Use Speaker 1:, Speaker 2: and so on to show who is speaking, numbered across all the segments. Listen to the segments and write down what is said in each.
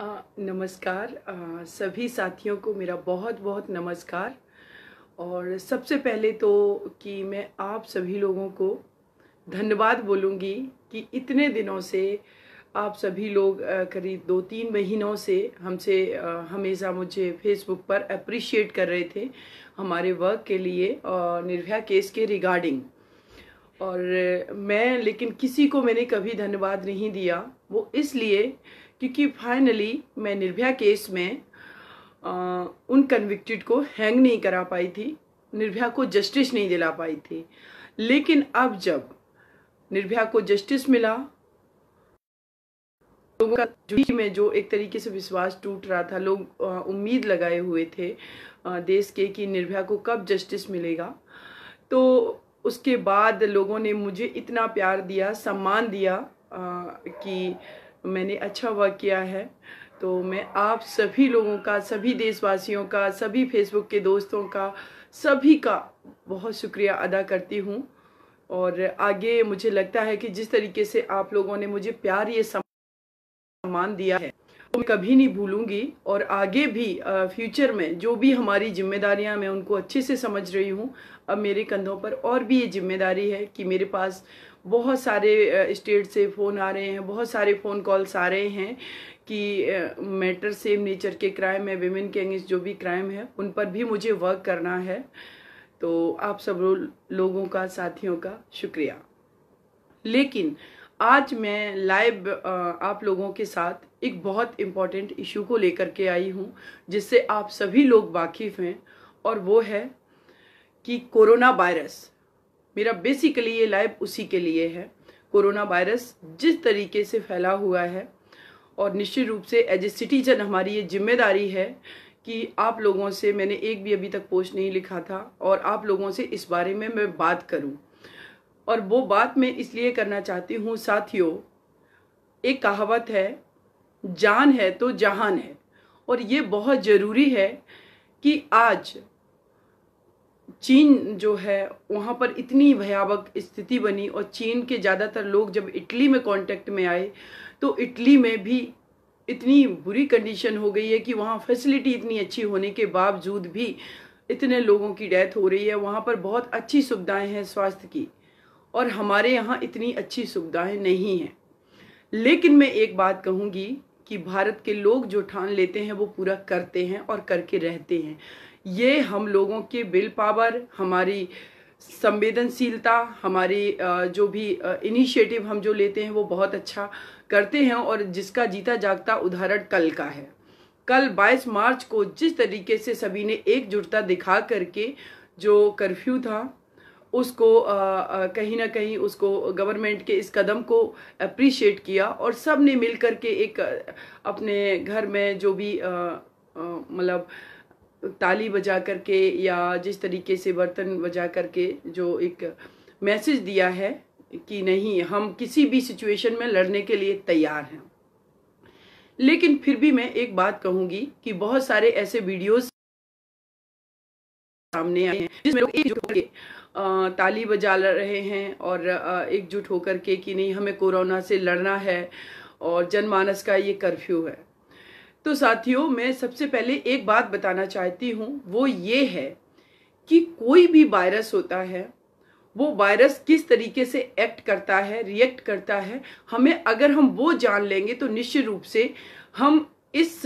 Speaker 1: आ, नमस्कार आ, सभी साथियों को मेरा बहुत बहुत नमस्कार और सबसे पहले तो कि मैं आप सभी लोगों को धन्यवाद बोलूँगी कि इतने दिनों से आप सभी लोग करीब दो तीन महीनों से हमसे हमेशा मुझे फेसबुक पर अप्रिशिएट कर रहे थे हमारे वर्क के लिए और निर्भया केस के रिगार्डिंग और मैं लेकिन किसी को मैंने कभी धन्यवाद नहीं दिया वो इसलिए क्योंकि फाइनली मैं निर्भया केस में आ, उन कन्विक्टेड को हैंग नहीं करा पाई थी निर्भया को जस्टिस नहीं दिला पाई थी लेकिन अब जब निर्भया को जस्टिस मिला लोगों का जुड़ी में जो एक तरीके से विश्वास टूट रहा था लोग उम्मीद लगाए हुए थे आ, देश के कि निर्भया को कब जस्टिस मिलेगा तो उसके बाद लोगों ने मुझे इतना प्यार दिया सम्मान दिया आ, कि मैंने अच्छा वर्क किया है तो मैं आप सभी लोगों का सभी देशवासियों का सभी फेसबुक के दोस्तों का सभी का बहुत शुक्रिया अदा करती हूँ और आगे मुझे लगता है कि जिस तरीके से आप लोगों ने मुझे प्यार ये सम्मान दिया है मैं कभी नहीं भूलूंगी और आगे भी फ्यूचर में जो भी हमारी जिम्मेदारियां मैं उनको अच्छे से समझ रही हूँ अब मेरे कंधों पर और भी ये जिम्मेदारी है कि मेरे पास बहुत सारे स्टेट से फ़ोन आ रहे हैं बहुत सारे फ़ोन कॉल्स आ रहे हैं कि मैटर सेम नेचर के क्राइम है वेमेन के अगेंस्ट जो भी क्राइम है उन पर भी मुझे वर्क करना है तो आप सब लोगों का साथियों का शुक्रिया लेकिन आज मैं लाइव आप लोगों के साथ एक बहुत इम्पॉर्टेंट इशू को लेकर के आई हूँ जिससे आप सभी लोग वाकिफ़ हैं और वो है कि कोरोना वायरस मेरा बेसिकली ये लाइव उसी के लिए है कोरोना वायरस जिस तरीके से फैला हुआ है और निश्चित रूप से एज ए सिटीजन हमारी ये जिम्मेदारी है कि आप लोगों से मैंने एक भी अभी तक पोस्ट नहीं लिखा था और आप लोगों से इस बारे में मैं बात करूं और वो बात मैं इसलिए करना चाहती हूं साथियों एक कहावत है जान है तो जहान है और ये बहुत ज़रूरी है कि आज चीन जो है वहाँ पर इतनी भयावक स्थिति बनी और चीन के ज़्यादातर लोग जब इटली में कांटेक्ट में आए तो इटली में भी इतनी बुरी कंडीशन हो गई है कि वहाँ फैसिलिटी इतनी अच्छी होने के बावजूद भी इतने लोगों की डेथ हो रही है वहाँ पर बहुत अच्छी सुविधाएं हैं स्वास्थ्य की और हमारे यहाँ इतनी अच्छी सुविधाएं नहीं हैं लेकिन मैं एक बात कहूँगी कि भारत के लोग जो ठान लेते हैं वो पूरा करते हैं और करके रहते हैं ये हम लोगों के विल पावर हमारी संवेदनशीलता हमारी जो भी इनिशिएटिव हम जो लेते हैं वो बहुत अच्छा करते हैं और जिसका जीता जागता उदाहरण कल का है कल 22 मार्च को जिस तरीके से सभी ने एकजुटता दिखा करके जो कर्फ्यू था उसको कहीं ना कहीं उसको गवर्नमेंट के इस कदम को अप्रिशिएट किया और सब ने मिल कर के एक अपने घर में जो भी मतलब ताली बजा करके या जिस तरीके से बर्तन बजा करके जो एक मैसेज दिया है कि नहीं हम किसी भी सिचुएशन में लड़ने के लिए तैयार हैं लेकिन फिर भी मैं एक बात कहूंगी कि बहुत सारे ऐसे वीडियोस सामने आए हैं जिसमें लोग एक ताली बजा रहे हैं और एकजुट होकर के कि नहीं हमें कोरोना से लड़ना है और जनमानस का ये कर्फ्यू है तो साथियों मैं सबसे पहले एक बात बताना चाहती हूँ वो ये है कि कोई भी वायरस होता है वो वायरस किस तरीके से एक्ट करता है रिएक्ट करता है हमें अगर हम वो जान लेंगे तो निश्चित रूप से हम इस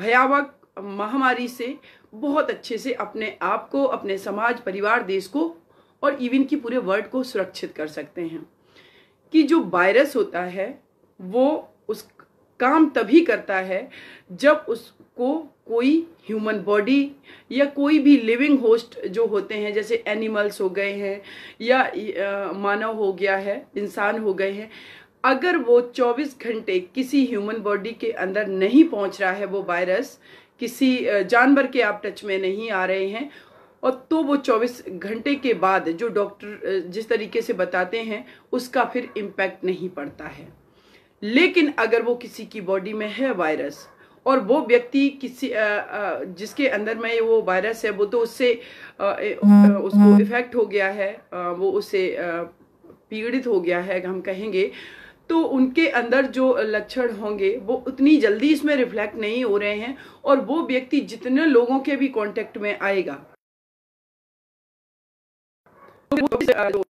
Speaker 1: भयावह महामारी से बहुत अच्छे से अपने आप को अपने समाज परिवार देश को और इवन की पूरे वर्ल्ड को सुरक्षित कर सकते हैं कि जो वायरस होता है वो उस काम तभी करता है जब उसको कोई ह्यूमन बॉडी या कोई भी लिविंग होस्ट जो होते हैं जैसे एनिमल्स हो गए हैं या मानव हो गया है इंसान हो गए हैं अगर वो 24 घंटे किसी ह्यूमन बॉडी के अंदर नहीं पहुंच रहा है वो वायरस किसी जानवर के आप टच में नहीं आ रहे हैं और तो वो 24 घंटे के बाद जो डॉक्टर जिस तरीके से बताते हैं उसका फिर इम्पैक्ट नहीं पड़ता है लेकिन अगर वो किसी की बॉडी में है वायरस और वो व्यक्ति किसी जिसके अंदर में वो वायरस है वो तो उससे हम्म, उसको इफेक्ट हम्म। हो गया है वो उससे पीड़ित हो गया है हम कहेंगे तो उनके अंदर जो लक्षण होंगे वो उतनी जल्दी इसमें रिफ्लेक्ट नहीं हो रहे हैं और वो व्यक्ति जितने लोगों के भी कांटेक्ट में आएगा जो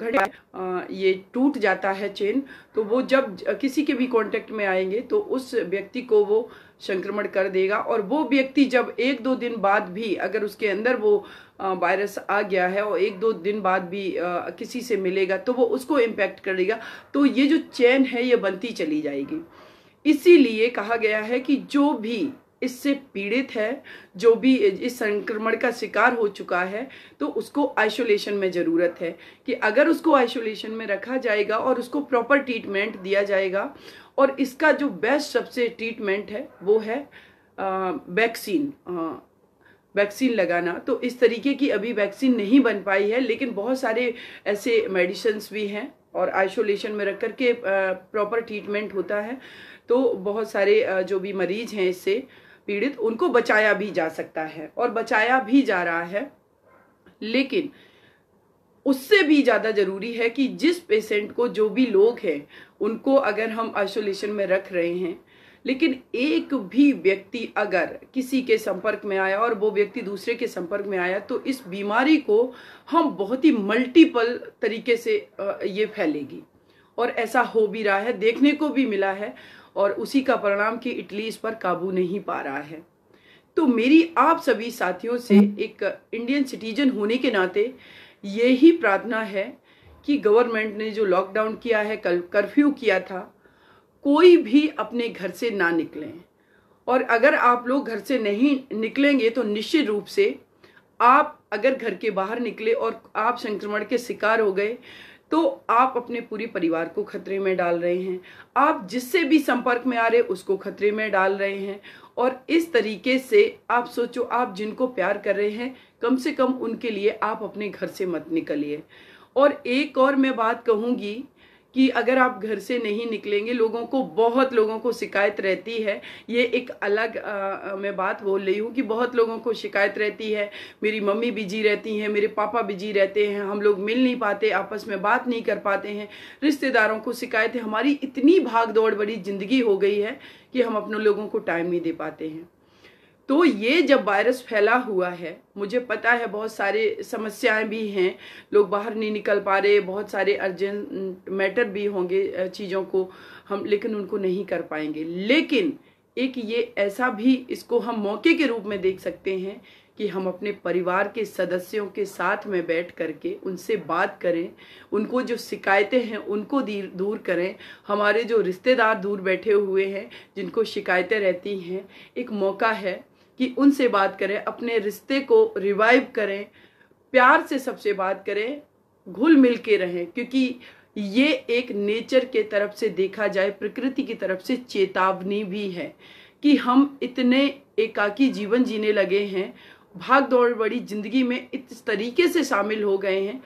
Speaker 1: घड़ी ये टूट जाता है चेन तो वो जब किसी के भी कांटेक्ट में आएंगे तो उस व्यक्ति को वो संक्रमण कर देगा और वो व्यक्ति जब एक दो दिन बाद भी अगर उसके अंदर वो वायरस आ गया है और एक दो दिन बाद भी किसी से मिलेगा तो वो उसको इम्पैक्ट करेगा तो ये जो चैन है ये बनती चली जाएगी इसीलिए कहा गया है कि जो भी इससे पीड़ित है जो भी इस संक्रमण का शिकार हो चुका है तो उसको आइसोलेशन में ज़रूरत है कि अगर उसको आइसोलेशन में रखा जाएगा और उसको प्रॉपर ट्रीटमेंट दिया जाएगा और इसका जो बेस्ट सबसे ट्रीटमेंट है वो है वैक्सीन वैक्सीन लगाना तो इस तरीके की अभी वैक्सीन नहीं बन पाई है लेकिन बहुत सारे ऐसे मेडिसन्स भी हैं और आइसोलेशन में रख कर के प्रॉपर ट्रीटमेंट होता है तो बहुत सारे जो भी मरीज हैं इससे पीड़ित उनको बचाया भी जा सकता है और बचाया भी जा रहा है लेकिन उससे भी ज़्यादा ज़रूरी है कि जिस पेशेंट को जो भी लोग हैं उनको अगर हम आइसोलेशन में रख रहे हैं लेकिन एक भी व्यक्ति अगर किसी के संपर्क में आया और वो व्यक्ति दूसरे के संपर्क में आया तो इस बीमारी को हम बहुत ही मल्टीपल तरीके से ये फैलेगी और ऐसा हो भी रहा है देखने को भी मिला है और उसी का परिणाम कि इटली इस पर काबू नहीं पा रहा है तो मेरी आप सभी साथियों से एक इंडियन सिटीजन होने के नाते ये ही प्रार्थना है कि गवर्नमेंट ने जो लॉकडाउन किया है कल कर्फ्यू किया था कोई भी अपने घर से ना निकलें और अगर आप लोग घर से नहीं निकलेंगे तो निश्चित रूप से आप अगर घर के बाहर निकले और आप संक्रमण के शिकार हो गए तो आप अपने पूरे परिवार को खतरे में डाल रहे हैं आप जिससे भी संपर्क में आ रहे उसको खतरे में डाल रहे हैं और इस तरीके से आप सोचो आप जिनको प्यार कर रहे हैं कम से कम उनके लिए आप अपने घर से मत निकलिए और एक और मैं बात कहूँगी कि अगर आप घर से नहीं निकलेंगे लोगों को बहुत लोगों को शिकायत रहती है ये एक अलग आ, मैं बात बोल रही हूँ कि बहुत लोगों को शिकायत रहती है मेरी मम्मी बिजी रहती हैं मेरे पापा बिजी रहते हैं हम लोग मिल नहीं पाते आपस में बात नहीं कर पाते हैं रिश्तेदारों को शिकायत है हमारी इतनी भाग दौड़ बड़ी ज़िंदगी हो गई है कि हम अपने लोगों को टाइम नहीं दे पाते हैं तो ये जब वायरस फैला हुआ है मुझे पता है बहुत सारे समस्याएं भी हैं लोग बाहर नहीं निकल पा रहे बहुत सारे अर्जेंट मैटर भी होंगे चीज़ों को हम लेकिन उनको नहीं कर पाएंगे लेकिन एक ये ऐसा भी इसको हम मौके के रूप में देख सकते हैं कि हम अपने परिवार के सदस्यों के साथ में बैठ करके उनसे बात करें उनको जो शिकायतें हैं उनको दूर करें हमारे जो रिश्तेदार दूर बैठे हुए हैं जिनको शिकायतें रहती हैं एक मौका है कि उनसे बात करें अपने रिश्ते को रिवाइव करें प्यार से सबसे बात करें घुल मिल के रहें क्योंकि ये एक नेचर के तरफ से देखा जाए प्रकृति की तरफ से चेतावनी भी है कि हम इतने एकाकी जीवन जीने लगे हैं भाग दौड़ बड़ी जिंदगी में इस तरीके से शामिल हो गए हैं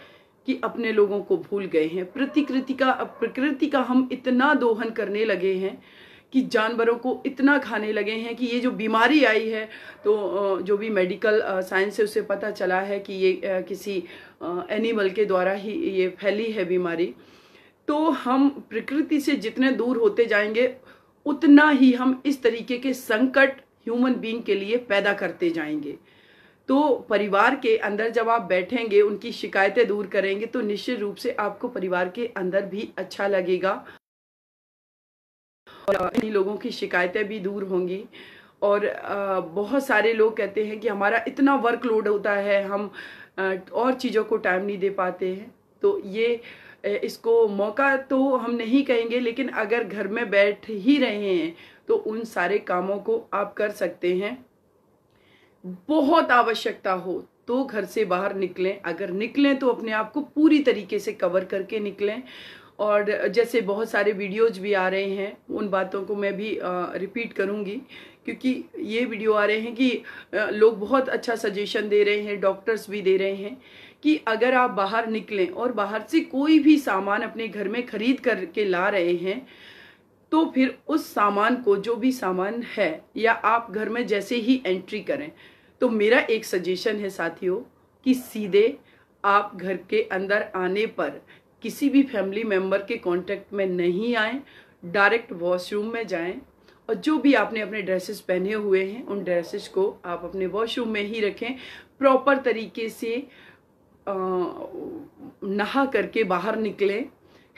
Speaker 1: कि अपने लोगों को भूल गए हैं प्रतिकृति का प्रकृति का हम इतना दोहन करने लगे हैं कि जानवरों को इतना खाने लगे हैं कि ये जो बीमारी आई है तो जो भी मेडिकल साइंस से उसे पता चला है कि ये किसी एनिमल के द्वारा ही ये फैली है बीमारी तो हम प्रकृति से जितने दूर होते जाएंगे उतना ही हम इस तरीके के संकट ह्यूमन बींग के लिए पैदा करते जाएंगे तो परिवार के अंदर जब आप बैठेंगे उनकी शिकायतें दूर करेंगे तो निश्चित रूप से आपको परिवार के अंदर भी अच्छा लगेगा और इन लोगों की शिकायतें भी दूर होंगी और बहुत सारे लोग कहते हैं कि हमारा इतना वर्कलोड होता है हम और चीज़ों को टाइम नहीं दे पाते हैं तो ये इसको मौका तो हम नहीं कहेंगे लेकिन अगर घर में बैठ ही रहे हैं तो उन सारे कामों को आप कर सकते हैं बहुत आवश्यकता हो तो घर से बाहर निकलें अगर निकलें तो अपने आप को पूरी तरीके से कवर करके निकलें और जैसे बहुत सारे वीडियोज भी आ रहे हैं उन बातों को मैं भी रिपीट करूँगी क्योंकि ये वीडियो आ रहे हैं कि लोग बहुत अच्छा सजेशन दे रहे हैं डॉक्टर्स भी दे रहे हैं कि अगर आप बाहर निकलें और बाहर से कोई भी सामान अपने घर में खरीद करके ला रहे हैं तो फिर उस सामान को जो भी सामान है या आप घर में जैसे ही एंट्री करें तो मेरा एक सजेशन है साथियों कि सीधे आप घर के अंदर आने पर किसी भी फैमिली मेम्बर के कॉन्टेक्ट में नहीं आएँ डायरेक्ट वॉशरूम में जाएं और जो भी आपने अपने ड्रेसेस पहने हुए हैं उन ड्रेसेस को आप अपने वॉशरूम में ही रखें प्रॉपर तरीके से आ, नहा करके बाहर निकलें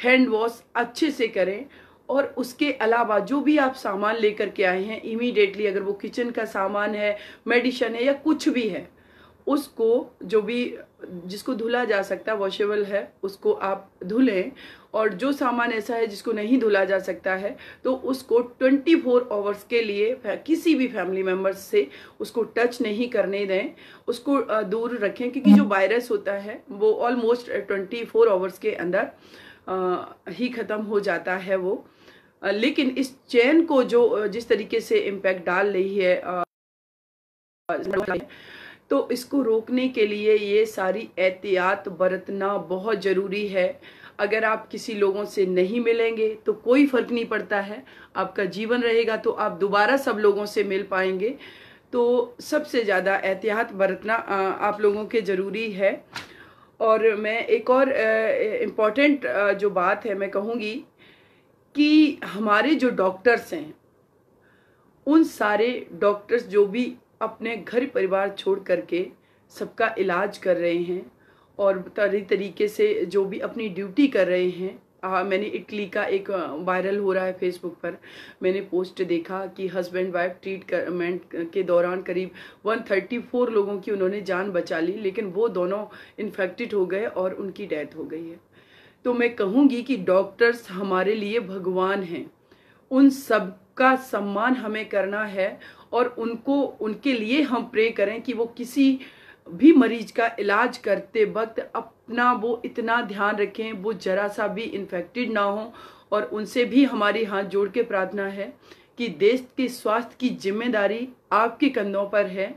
Speaker 1: हैंड वॉश अच्छे से करें और उसके अलावा जो भी आप सामान लेकर के आए हैं इमीडिएटली अगर वो किचन का सामान है मेडिशन है या कुछ भी है उसको जो भी जिसको धुला जा सकता वॉशेबल है उसको आप धुलें और जो सामान ऐसा है जिसको नहीं धुला जा सकता है तो उसको 24 फोर आवर्स के लिए किसी भी फैमिली मेम्बर्स से उसको टच नहीं करने दें उसको दूर रखें क्योंकि जो वायरस होता है वो ऑलमोस्ट 24 फोर आवर्स के अंदर ही ख़त्म हो जाता है वो लेकिन इस चैन को जो जिस तरीके से इम्पैक्ट डाल रही है आ, तो इसको रोकने के लिए ये सारी एहतियात बरतना बहुत ज़रूरी है अगर आप किसी लोगों से नहीं मिलेंगे तो कोई फ़र्क नहीं पड़ता है आपका जीवन रहेगा तो आप दोबारा सब लोगों से मिल पाएंगे तो सबसे ज़्यादा एहतियात बरतना आप लोगों के ज़रूरी है और मैं एक और इम्पॉर्टेंट जो बात है मैं कहूँगी कि हमारे जो डॉक्टर्स हैं उन सारे डॉक्टर्स जो भी अपने घर परिवार छोड़ करके सबका इलाज कर रहे हैं और तरी तरीके से जो भी अपनी ड्यूटी कर रहे हैं आ, मैंने इटली का एक वायरल हो रहा है फेसबुक पर मैंने पोस्ट देखा कि हस्बैंड वाइफ ट्रीटमेंट के दौरान करीब 134 लोगों की उन्होंने जान बचा ली लेकिन वो दोनों इन्फेक्टेड हो गए और उनकी डेथ हो गई है तो मैं कहूँगी कि डॉक्टर्स हमारे लिए भगवान हैं उन सब का सम्मान हमें करना है और उनको उनके लिए हम प्रे करें कि वो किसी भी मरीज का इलाज करते वक्त अपना वो इतना ध्यान रखें वो जरा सा भी इन्फेक्टेड ना हो और उनसे भी हमारे हाथ जोड़ के प्रार्थना है कि देश के स्वास्थ्य की जिम्मेदारी आपके कंधों पर है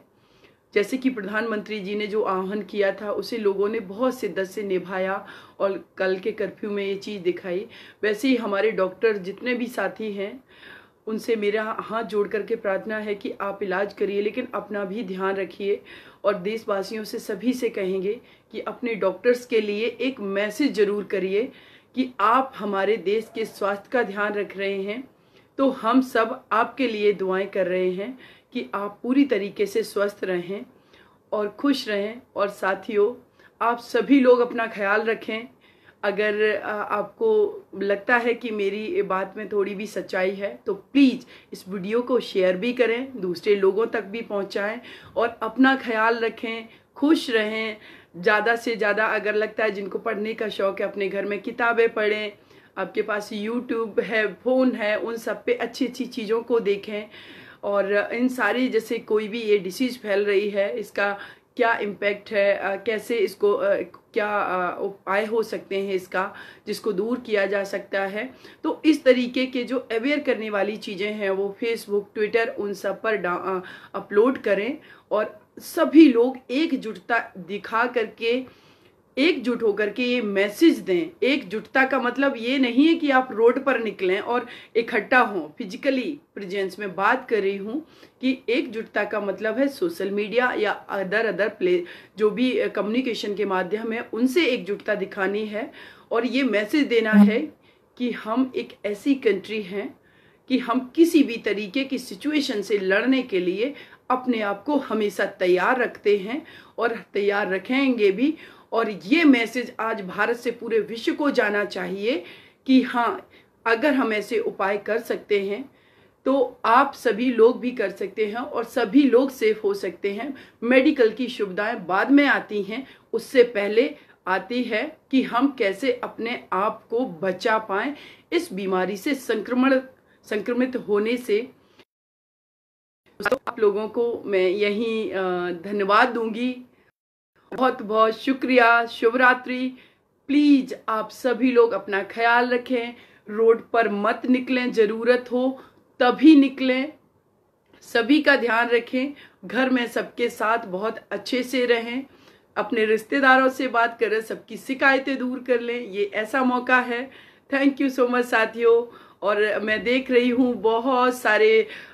Speaker 1: जैसे कि प्रधानमंत्री जी ने जो आह्वान किया था उसे लोगों ने बहुत शिद्दत से निभाया और कल के कर्फ्यू में ये चीज़ दिखाई वैसे ही हमारे डॉक्टर जितने भी साथी हैं उनसे मेरा हाथ जोड़ करके प्रार्थना है कि आप इलाज करिए लेकिन अपना भी ध्यान रखिए और देशवासियों से सभी से कहेंगे कि अपने डॉक्टर्स के लिए एक मैसेज ज़रूर करिए कि आप हमारे देश के स्वास्थ्य का ध्यान रख रहे हैं तो हम सब आपके लिए दुआएं कर रहे हैं कि आप पूरी तरीके से स्वस्थ रहें और खुश रहें और साथियों आप सभी लोग अपना ख्याल रखें अगर आपको लगता है कि मेरी बात में थोड़ी भी सच्चाई है तो प्लीज़ इस वीडियो को शेयर भी करें दूसरे लोगों तक भी पहुंचाएं और अपना ख्याल रखें खुश रहें ज़्यादा से ज़्यादा अगर लगता है जिनको पढ़ने का शौक़ है अपने घर में किताबें पढ़ें आपके पास यूट्यूब है फ़ोन है उन सब पे अच्छी अच्छी चीज़ों को देखें और इन सारी जैसे कोई भी ये डिसीज़ फैल रही है इसका क्या इम्पेक्ट है कैसे इसको क्या उपाय हो सकते हैं इसका जिसको दूर किया जा सकता है तो इस तरीके के जो अवेयर करने वाली चीज़ें हैं वो फेसबुक ट्विटर उन सब पर अपलोड करें और सभी लोग एकजुटता दिखा करके एकजुट होकर के ये मैसेज दें एकजुटता का मतलब ये नहीं है कि आप रोड पर निकलें और इकट्ठा हों फिजिकली प्रेजेंस में बात कर रही हूँ कि एकजुटता का मतलब है सोशल मीडिया या अदर अदर प्ले जो भी कम्युनिकेशन के माध्यम है उनसे एकजुटता दिखानी है और ये मैसेज देना हाँ। है कि हम एक ऐसी कंट्री हैं कि हम किसी भी तरीके की सिचुएशन से लड़ने के लिए अपने आप को हमेशा तैयार रखते हैं और तैयार रखेंगे भी और ये मैसेज आज भारत से पूरे विश्व को जाना चाहिए कि हाँ अगर हम ऐसे उपाय कर सकते हैं तो आप सभी लोग भी कर सकते हैं और सभी लोग सेफ हो सकते हैं मेडिकल की सुविधाएं बाद में आती हैं उससे पहले आती है कि हम कैसे अपने आप को बचा पाएं इस बीमारी से संक्रमण संक्रमित होने से तो आप लोगों को मैं यही धन्यवाद दूंगी बहुत बहुत शुक्रिया शिवरात्रि प्लीज आप सभी लोग अपना ख्याल रखें रोड पर मत निकलें जरूरत हो तभी निकलें सभी का ध्यान रखें घर में सबके साथ बहुत अच्छे से रहें अपने रिश्तेदारों से बात करें सबकी शिकायतें दूर कर लें ये ऐसा मौका है थैंक यू सो मच साथियों और मैं देख रही हूँ बहुत सारे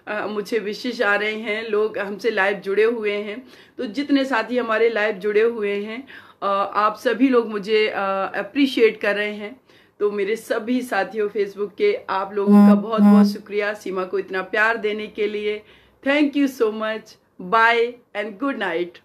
Speaker 1: आ, मुझे विशेष आ रहे हैं लोग हमसे लाइव जुड़े हुए हैं तो जितने साथी हमारे लाइव जुड़े हुए हैं आ, आप सभी लोग मुझे अप्रिशिएट कर रहे हैं तो मेरे सभी साथियों फेसबुक के आप लोगों का बहुत बहुत शुक्रिया सीमा को इतना प्यार देने के लिए thank you so much bye and good night